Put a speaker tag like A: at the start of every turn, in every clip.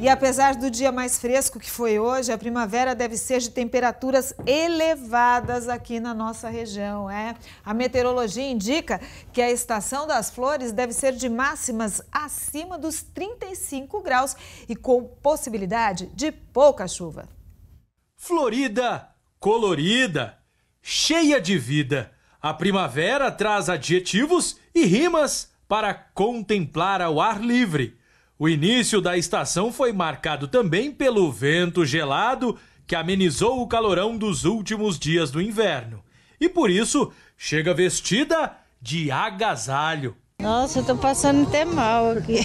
A: E apesar do dia mais fresco que foi hoje, a primavera deve ser de temperaturas elevadas aqui na nossa região. É. A meteorologia indica que a estação das flores deve ser de máximas acima dos 35 graus e com possibilidade de pouca chuva. Florida, colorida, cheia de vida. A primavera traz adjetivos e rimas para contemplar ao ar livre. O início da estação foi marcado também pelo vento gelado que amenizou o calorão dos últimos dias do inverno. E por isso, chega vestida de agasalho.
B: Nossa, eu tô passando até mal aqui.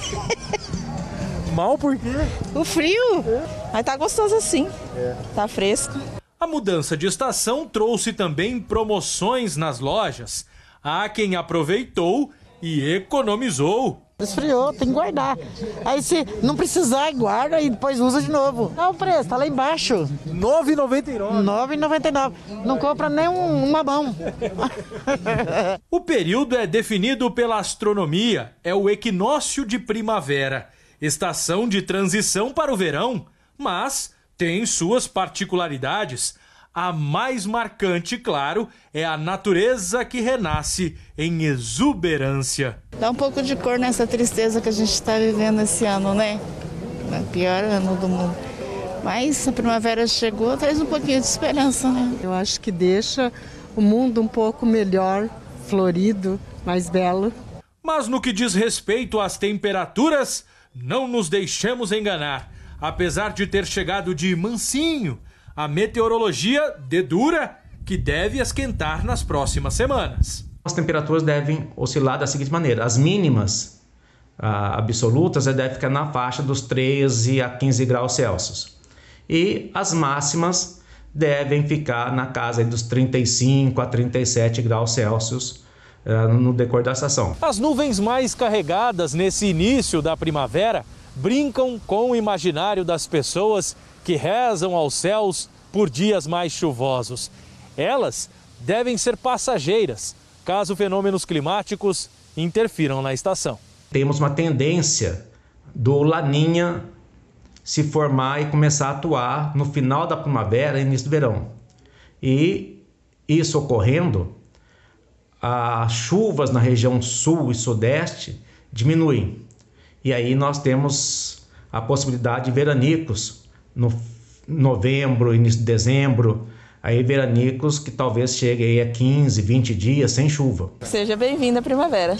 B: Mal por quê? O frio. É. Mas tá gostoso assim. É. Tá fresco.
A: A mudança de estação trouxe também promoções nas lojas. Há quem aproveitou e economizou.
B: Esfriou, tem que guardar. Aí se não precisar, guarda e depois usa de novo. Olha o preço, tá lá embaixo. R$ 9,99. 9,99. Não compra nem um, mão.
A: o período é definido pela astronomia, é o equinócio de primavera, estação de transição para o verão, mas tem suas particularidades. A mais marcante, claro, é a natureza que renasce em exuberância.
B: Dá um pouco de cor nessa tristeza que a gente está vivendo esse ano, né? É o pior ano do mundo. Mas a primavera chegou, traz um pouquinho de esperança, né? Eu acho que deixa o mundo um pouco melhor, florido, mais belo.
A: Mas no que diz respeito às temperaturas, não nos deixemos enganar. Apesar de ter chegado de mansinho, a meteorologia dedura
B: que deve esquentar nas próximas semanas. As temperaturas devem oscilar da seguinte maneira: as mínimas ah, absolutas é, devem ficar na faixa dos 13 a 15 graus Celsius e as máximas devem ficar na casa dos 35 a 37 graus Celsius ah, no decor da estação. As nuvens mais carregadas nesse início da primavera brincam com o
A: imaginário das pessoas que rezam aos céus por dias mais chuvosos. Elas devem ser passageiras, caso fenômenos climáticos
B: interfiram na estação. Temos uma tendência do Laninha se formar e começar a atuar no final da primavera e início do verão. E isso ocorrendo, as chuvas na região sul e sudeste diminuem. E aí nós temos a possibilidade de veranicos no novembro, início de dezembro, aí veranicos que talvez chegue a 15, 20 dias sem chuva. Seja bem-vinda à primavera.